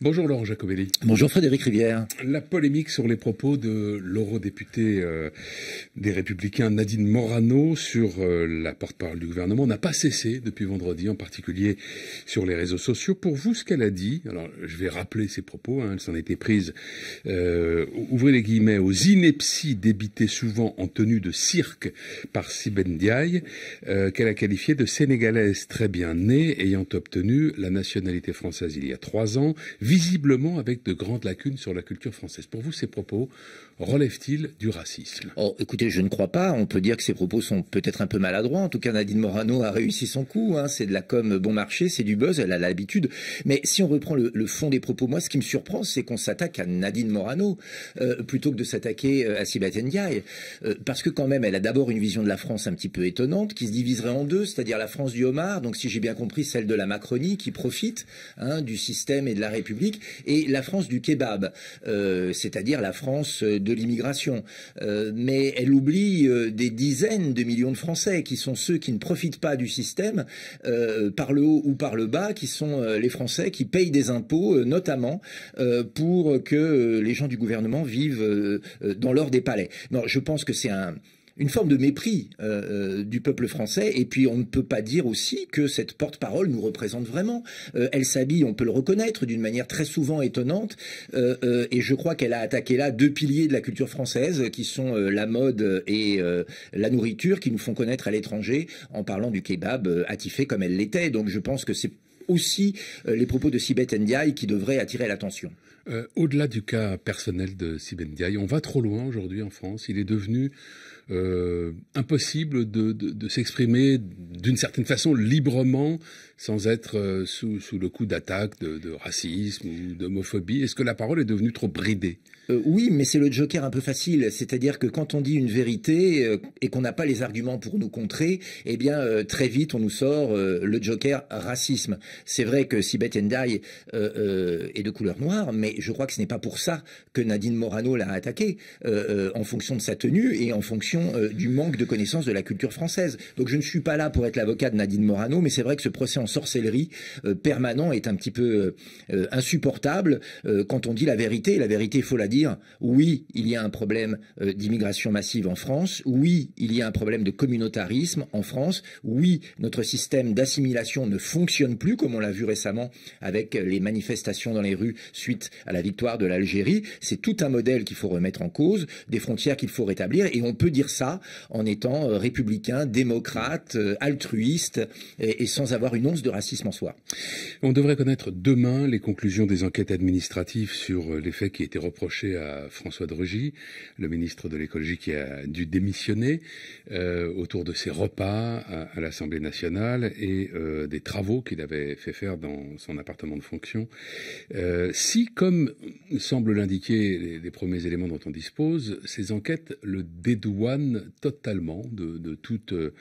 Bonjour Laurent Jacobelli. Bonjour Frédéric Rivière. La polémique sur les propos de l'eurodéputée euh, des Républicains Nadine Morano sur euh, la porte-parole du gouvernement n'a pas cessé depuis vendredi, en particulier sur les réseaux sociaux. Pour vous, ce qu'elle a dit, alors je vais rappeler ses propos, hein, elle s'en était prise, euh, ouvrez les guillemets, aux inepties débitées souvent en tenue de cirque par Sibendiaï, qu'elle a qualifiée de sénégalaise très bien née, ayant obtenu la nationalité française il y a trois ans, visiblement avec de grandes lacunes sur la culture française. Pour vous, ces propos relèvent-ils du racisme oh, Écoutez, je ne crois pas. On peut dire que ces propos sont peut-être un peu maladroits. En tout cas, Nadine Morano a réussi son coup. Hein. C'est de la com bon marché, c'est du buzz, elle a l'habitude. Mais si on reprend le, fond des propos, moi, ce qui me surprend, c'est qu'on s'attaque à Nadine Morano euh, plutôt que de s'attaquer euh, à Sibeth Ndiaye. Euh, parce que quand même, elle a d'abord une vision de la France un petit peu étonnante, qui se diviserait en deux, c'est-à-dire la France du homard, donc si j'ai bien compris, celle de la Macronie, qui profite hein, du système et de la République et la France du kebab, euh, c'est-à-dire la France de l'immigration. Euh, mais elle oublie euh, des dizaines de millions de Français qui sont ceux qui ne profitent pas du système, par le haut ou par le bas, qui sont les Français qui payent des impôts, notamment pour que les gens du gouvernement vivent dans l'or des palais. Non, je pense que c'est un une forme de mépris euh, euh, du peuple français. Et puis on ne peut pas dire aussi que cette porte-parole nous représente vraiment. Euh, elle s'habille, on peut le reconnaître, d'une manière très souvent étonnante. et je crois qu'elle a attaqué là deux piliers de la culture française, qui sont la mode et la nourriture, qui nous font connaître à l'étranger en parlant du kebab attifé comme elle l'était. Donc je pense que c'est aussi les propos de Sibeth Ndiaye qui devraient attirer l'attention. Au-delà du cas personnel de Sibeth Ndiaye, on va trop loin aujourd'hui en France. Il est devenu euh, impossible de, s'exprimer d'une certaine façon librement sans être euh, sous, le coup d'attaque de, racisme ou d'homophobie Est-ce que la parole est devenue trop bridée euh, Oui, mais c'est le joker un peu facile. C'est-à-dire que quand on dit une vérité et qu'on n'a pas les arguments pour nous contrer, eh bien, très vite, on nous sort le joker racisme. C'est vrai que Sibeth euh, est de couleur noire, mais je crois que ce n'est pas pour ça que Nadine Morano l'a attaqué, en fonction de sa tenue et en fonction euh, du manque de connaissance de la culture française. Donc je ne suis pas là pour être l'avocat de Nadine Morano, mais c'est vrai que ce procès en sorcellerie euh, permanent est un petit peu euh, insupportable quand on dit la vérité. La vérité, il faut la dire. Oui, il y a un problème d'immigration massive en France. Oui, il y a un problème de communautarisme en France. Oui, notre système d'assimilation ne fonctionne plus, comme on l'a vu récemment avec les manifestations dans les rues suite à la victoire de l'Algérie. C'est tout un modèle qu'il faut remettre en cause, des frontières qu'il faut rétablir, et on peut dire ça en étant euh, républicain, démocrate, euh, altruiste et, sans avoir une once de racisme en soi. On devrait connaître demain les conclusions des enquêtes administratives sur euh, les faits qui étaient reprochés à François de Rugy, le ministre de l'écologie qui a dû démissionner autour de ses repas à, l'Assemblée nationale et des travaux qu'il avait fait faire dans son appartement de fonction. si, comme semble l'indiquer les, premiers éléments dont on dispose, ces enquêtes le dédouanent totalement de, toute euh,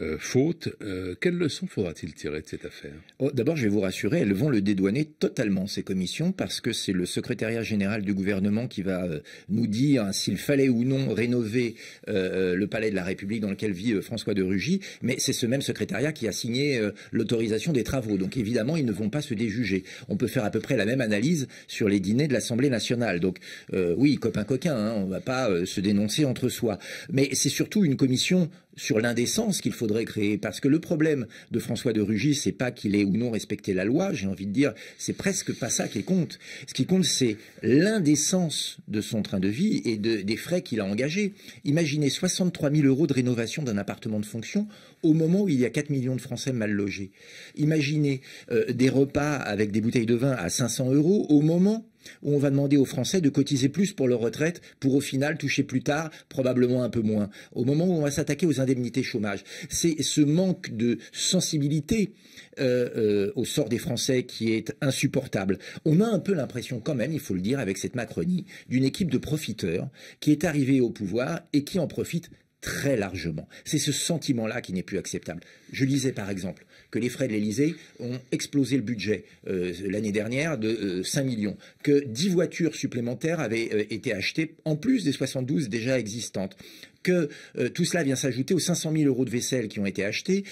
euh, faute. Euh, quelle leçon faudra-t-il tirer de cette affaire oh, D'abord, je vais vous rassurer, elles vont le dédouaner totalement, ces commissions, parce que c'est le secrétariat général du gouvernement qui va nous dire s'il fallait ou non rénover le palais de la République dans lequel vit François de Rugy, mais c'est ce même secrétariat qui a signé l'autorisation des travaux. Donc évidemment, ils ne vont pas se déjuger. On peut faire à peu près la même analyse sur les dîners de l'Assemblée nationale. Donc oui, copain coquin, hein, on ne va pas se dénoncer entre soi. Mais c'est surtout une commission sur l'indécence qu'il faudrait créer, parce que le problème de François de Rugy, c'est pas qu'il ait ou non respecté la loi, j'ai envie de dire, c'est presque pas ça qui compte. Ce qui compte, c'est l'indécence de son train de vie et des frais qu'il a engagés. Imaginez 63 000 euros de rénovation d'un appartement de fonction au moment où il y a 4 millions de Français mal logés. Imaginez euh, des repas avec des bouteilles de vin à 500 euros au moment où on va demander aux Français de cotiser plus pour leur retraite pour au final toucher plus tard probablement un peu moins. Au moment où on va s'attaquer aux indemnités chômage, c'est ce manque de sensibilité euh, euh, au sort des Français qui est insupportable. On a un peu l'impression quand même, il faut le dire, avec cette Macronie, d'une équipe de profiteurs qui est arrivée au pouvoir et qui en profite très largement. C'est ce sentiment-là qui n'est plus acceptable. Je lisais par exemple que les frais de l'Elysée ont explosé le budget euh, l'année dernière de 5 euh, millions, que 10 voitures supplémentaires avaient euh, été achetées en plus des 72 déjà existantes, que tout cela vient s'ajouter aux 500 000 euros de vaisselle qui ont été achetés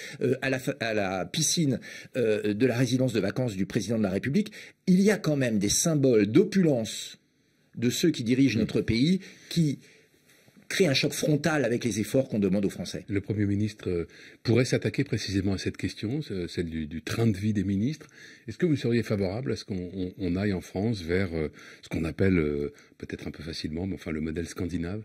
à, la, piscine de la résidence de vacances du président de la République. Il y a quand même des symboles d'opulence de ceux qui dirigent notre pays qui fait un choc frontal avec les efforts qu'on demande aux Français. Le Premier ministre euh, pourrait s'attaquer précisément à cette question, celle du, train de vie des ministres. Est-ce que vous seriez favorable à ce qu'on aille en France vers euh, ce qu'on appelle, euh, peut-être un peu facilement, mais enfin le modèle scandinave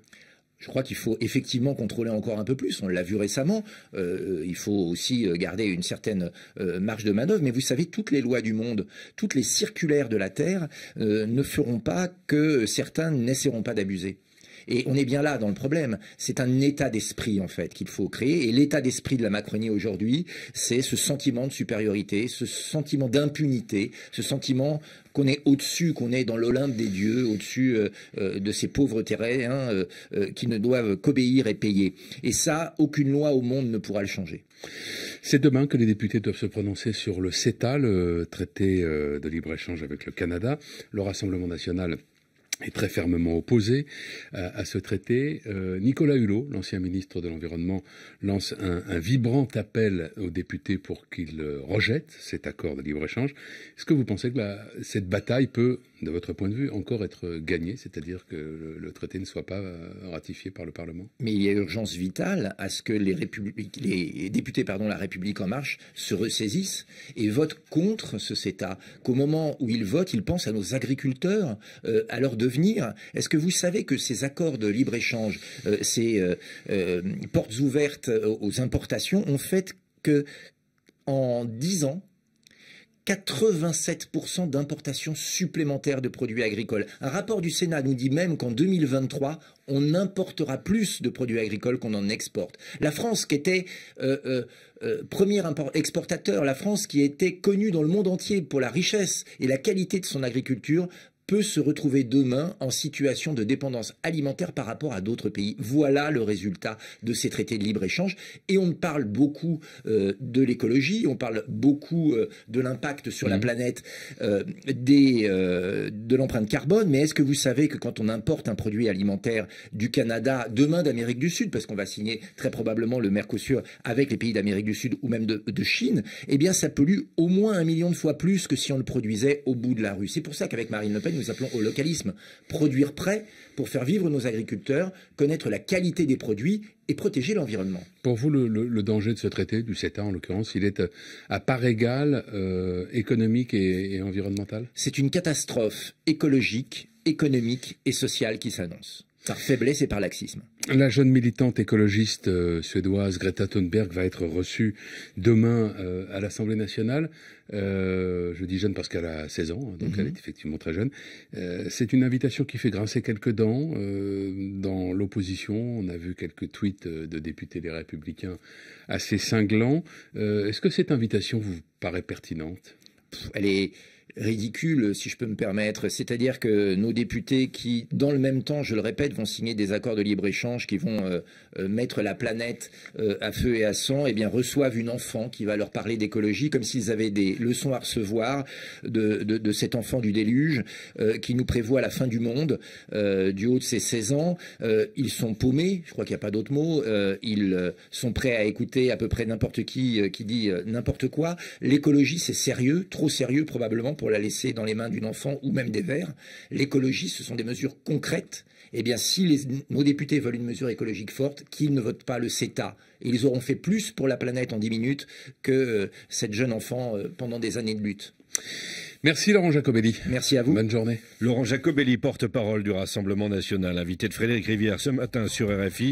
je crois qu'il faut effectivement contrôler encore un peu plus. On l'a vu récemment. il faut aussi garder une certaine marge de manœuvre. Mais vous savez, toutes les lois du monde, toutes les circulaires de la Terre ne feront pas que certains n'essaieront pas d'abuser. Et on est bien là dans le problème. C'est un état d'esprit, en fait, qu'il faut créer. Et l'état d'esprit de la Macronie aujourd'hui, c'est ce sentiment de supériorité, ce sentiment d'impunité, ce sentiment qu'on est au-dessus, qu'on est dans l'Olympe des dieux, au-dessus euh, euh, de ces pauvres terrains hein, euh, qui ne doivent qu'obéir et payer. Et ça, aucune loi au monde ne pourra le changer. C'est demain que les députés doivent se prononcer sur le CETA, le traité de libre-échange avec le Canada. Le Rassemblement national est très fermement opposé euh, à, ce traité. Euh, Nicolas Hulot, l'ancien ministre de l'Environnement, lance un, vibrant appel aux députés pour qu'ils euh, rejettent cet accord de libre-échange. Est-ce que vous pensez que cette bataille peut, de votre point de vue, encore être gagnée, c'est-à-dire que le, traité ne soit pas ratifié par le Parlement Mais il y a urgence vitale à ce que les, les députés pardon, La République En Marche se ressaisissent et votent contre ce CETA, qu'au moment où ils votent, ils pensent à nos agriculteurs, à leur de est-ce que vous savez que ces accords de libre-échange, euh, ces euh, euh, portes ouvertes aux importations ont fait que, en 10 ans, 87% d'importations supplémentaires de produits agricoles. Un rapport du Sénat nous dit même qu'en 2023, on importera plus de produits agricoles qu'on en exporte. La France, qui était premier exportateur, la France qui était connue dans le monde entier pour la richesse et la qualité de son agriculture, peut se retrouver demain en situation de dépendance alimentaire par rapport à d'autres pays. Voilà le résultat de ces traités de libre-échange. Et on parle beaucoup euh, de l'écologie, on parle beaucoup euh, de l'impact sur la mmh. planète euh, de l'empreinte carbone, mais est-ce que vous savez que quand on importe un produit alimentaire du Canada, demain d'Amérique du Sud, parce qu'on va signer très probablement le Mercosur avec les pays d'Amérique du Sud ou même de, de Chine, eh bien ça pollue au moins un million de fois plus que si on le produisait au bout de la rue. C'est pour ça qu'avec Marine Le Pen, nous appelons au localisme. Produire prêt pour faire vivre nos agriculteurs, connaître la qualité des produits et protéger l'environnement. Pour vous, le, danger de ce traité, du CETA en l'occurrence, il est euh, à part égale euh, économique et environnemental C'est une catastrophe écologique, économique et sociale qui s'annonce, par faiblesse et par laxisme. La jeune militante écologiste euh, suédoise Greta Thunberg va être reçue demain euh, à l'Assemblée nationale. Euh, je dis jeune parce qu'elle a 16 ans, hein, donc elle mhm. est effectivement très jeune. C'est une invitation qui fait grincer quelques dents dans l'opposition. On a vu quelques tweets de députés des Républicains assez cinglants. Est-ce que cette invitation vous paraît pertinente Elle est ridicule, si je peux me permettre. C'est-à-dire que nos députés qui, dans le même temps, je le répète, vont signer des accords de libre-échange qui vont euh, euh, mettre la planète euh, à feu et à sang, eh bien, reçoivent une enfant qui va leur parler d'écologie comme s'ils avaient des leçons à recevoir de, de, cet enfant du déluge qui nous prévoit la fin du monde du haut de ses 16 ans. ils sont paumés, je crois qu'il n'y a pas d'autre mot. ils sont prêts à écouter à peu près n'importe qui qui dit n'importe quoi. L'écologie, c'est sérieux, trop sérieux probablement pour la laisser dans les mains d'une enfant ou même des Verts. L'écologie, ce sont des mesures concrètes. Eh bien, si les, nos députés veulent une mesure écologique forte, qu'ils ne votent pas le CETA. Ils auront fait plus pour la planète en 10 minutes que euh, cette jeune enfant euh, pendant des années de lutte. Merci Laurent Jacobelli. Merci à vous. Bonne journée. Laurent Jacobelli, porte-parole du Rassemblement national, invité de Frédéric Rivière ce matin sur RFI.